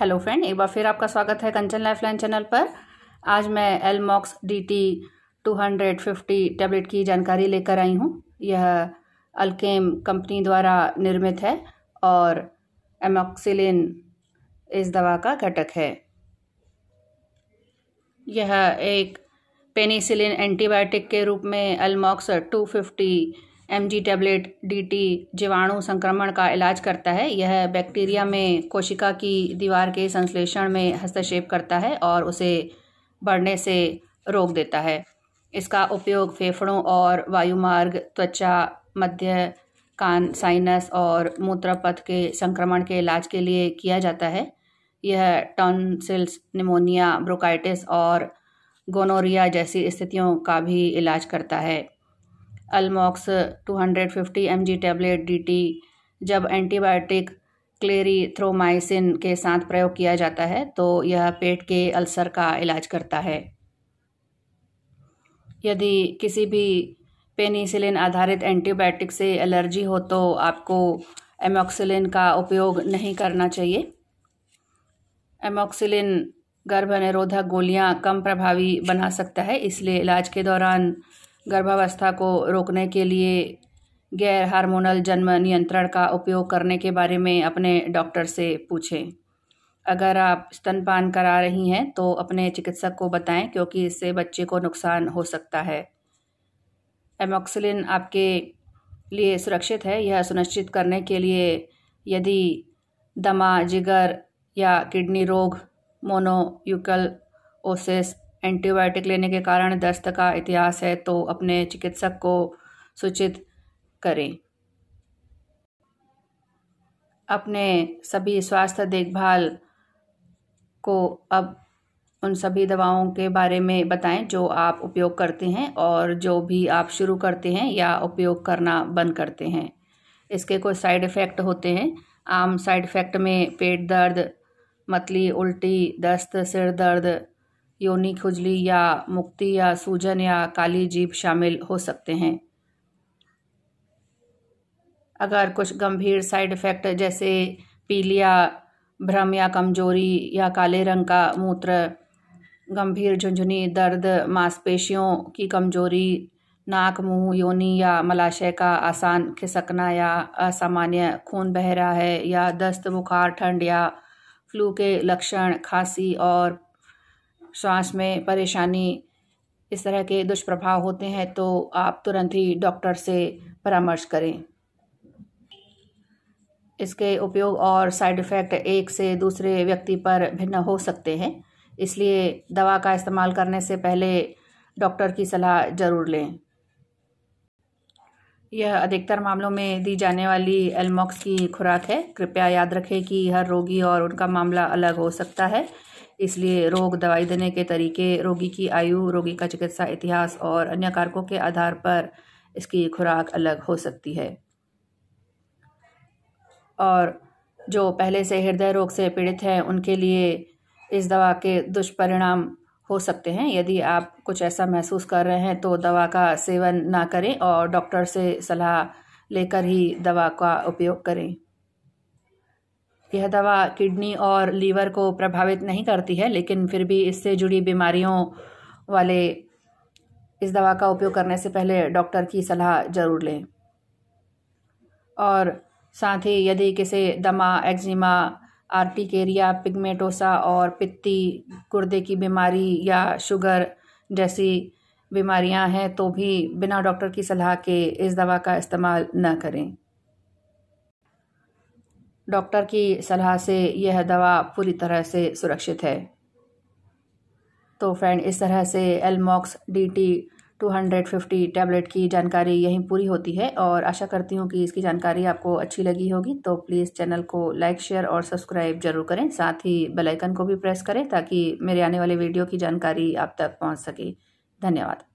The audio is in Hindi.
हेलो फ्रेंड एक बार फिर आपका स्वागत है कंचन लाइफलाइन चैनल पर आज मैं Almox D T two hundred fifty tablet की जानकारी लेकर आई हूँ यह अल्केम कंपनी द्वारा निर्मित है और एमोक्सिलिन इस दवा का घटक है यह एक पेनिसिलिन एंटीबायोटिक के रूप में Almox two fifty M G tablet D T जीवाणु संक्रमण का इलाज करता है यह बैक्टीरिया में कोशिका की दीवार के संश्लेषण में हस्तक्षेप करता है और उसे बढ़ने से रोक देता है इसका उपयोग फेफड़ों और वायुमार्ग त्वचा मध्य कान साइनस और मूत्रपथ के संक्रमण के इलाज के लिए किया जाता है यह टॉन्सिल्स निमोनिया ब्रोकाइटिस और गोनोरिया जैसी स्थितियों का भी इलाज करता है अलमॉक्स 250 जी टैबलेट डीटी जब एंटीबायोटिक क्लेरीथ्रोमाइसिन के साथ प्रयोग किया जाता है तो यह पेट के अल्सर का इलाज करता है यदि किसी भी पेनिसिलिन आधारित एंटीबायोटिक से एलर्जी हो तो आपको एमोक्सिलिन का उपयोग नहीं करना चाहिए एमोक्सिलिन गर्भ निरोधक गोलियां कम प्रभावी बना सकता है इसलिए इलाज के दौरान गर्भावस्था को रोकने के लिए गैर हार्मोनल जन्म नियंत्रण का उपयोग करने के बारे में अपने डॉक्टर से पूछें अगर आप स्तनपान करा रही हैं तो अपने चिकित्सक को बताएं क्योंकि इससे बच्चे को नुकसान हो सकता है एमोक्सिलिन आपके लिए सुरक्षित है यह सुनिश्चित करने के लिए यदि दमा जिगर या किडनी रोग मोनोयूकल ओसिस एंटीबायोटिक लेने के कारण दस्त का इतिहास है तो अपने चिकित्सक को सूचित करें अपने सभी स्वास्थ्य देखभाल को अब उन सभी दवाओं के बारे में बताएं जो आप उपयोग करते हैं और जो भी आप शुरू करते हैं या उपयोग करना बंद करते हैं इसके कुछ साइड इफ़ेक्ट होते हैं आम साइड इफ़ेक्ट में पेट दर्द मतली उल्टी दस्त सिर दर्द योनि खुजली या मुक्ति या सूजन या काली जीप शामिल हो सकते हैं अगर कुछ गंभीर साइड इफ़ेक्ट जैसे पीलिया भ्रम या कमजोरी या काले रंग का मूत्र गंभीर झुंझुनी दर्द मांसपेशियों की कमजोरी नाक मुंह योनि या मलाशय का आसान खिसकना या असामान्य खून बह रहा है या दस्त बुखार ठंड या फ्लू के लक्षण खांसी और श्वास में परेशानी इस तरह के दुष्प्रभाव होते हैं तो आप तुरंत ही डॉक्टर से परामर्श करें इसके उपयोग और साइड इफ़ेक्ट एक से दूसरे व्यक्ति पर भिन्न हो सकते हैं इसलिए दवा का इस्तेमाल करने से पहले डॉक्टर की सलाह ज़रूर लें यह अधिकतर मामलों में दी जाने वाली एलमॉक्स की खुराक है कृपया याद रखें कि हर रोगी और उनका मामला अलग हो सकता है इसलिए रोग दवाई देने के तरीके रोगी की आयु रोगी का चिकित्सा इतिहास और अन्य कारकों के आधार पर इसकी खुराक अलग हो सकती है और जो पहले से हृदय रोग से पीड़ित हैं उनके लिए इस दवा के दुष्परिणाम हो सकते हैं यदि आप कुछ ऐसा महसूस कर रहे हैं तो दवा का सेवन ना करें और डॉक्टर से सलाह लेकर ही दवा का उपयोग करें यह दवा किडनी और लीवर को प्रभावित नहीं करती है लेकिन फिर भी इससे जुड़ी बीमारियों वाले इस दवा का उपयोग करने से पहले डॉक्टर की सलाह ज़रूर लें और साथ ही यदि किसी दमा एक्जिमा आर्टिकेरिया पिगमेटोसा और पित्ती गुर्दे की बीमारी या शुगर जैसी बीमारियां हैं तो भी बिना डॉक्टर की सलाह के इस दवा का इस्तेमाल न करें डॉक्टर की सलाह से यह दवा पूरी तरह से सुरक्षित है तो फ्रेंड इस तरह से Almox D T two hundred fifty tablet की जानकारी यहीं पूरी होती है और आशा करती हूँ कि इसकी जानकारी आपको अच्छी लगी होगी तो प्लीज़ चैनल को लाइक शेयर और सब्सक्राइब जरूर करें साथ ही बेल आइकन को भी प्रेस करें ताकि मेरे आने वाले वीडियो की जानकारी आप तक पहुँच सके धन्यवाद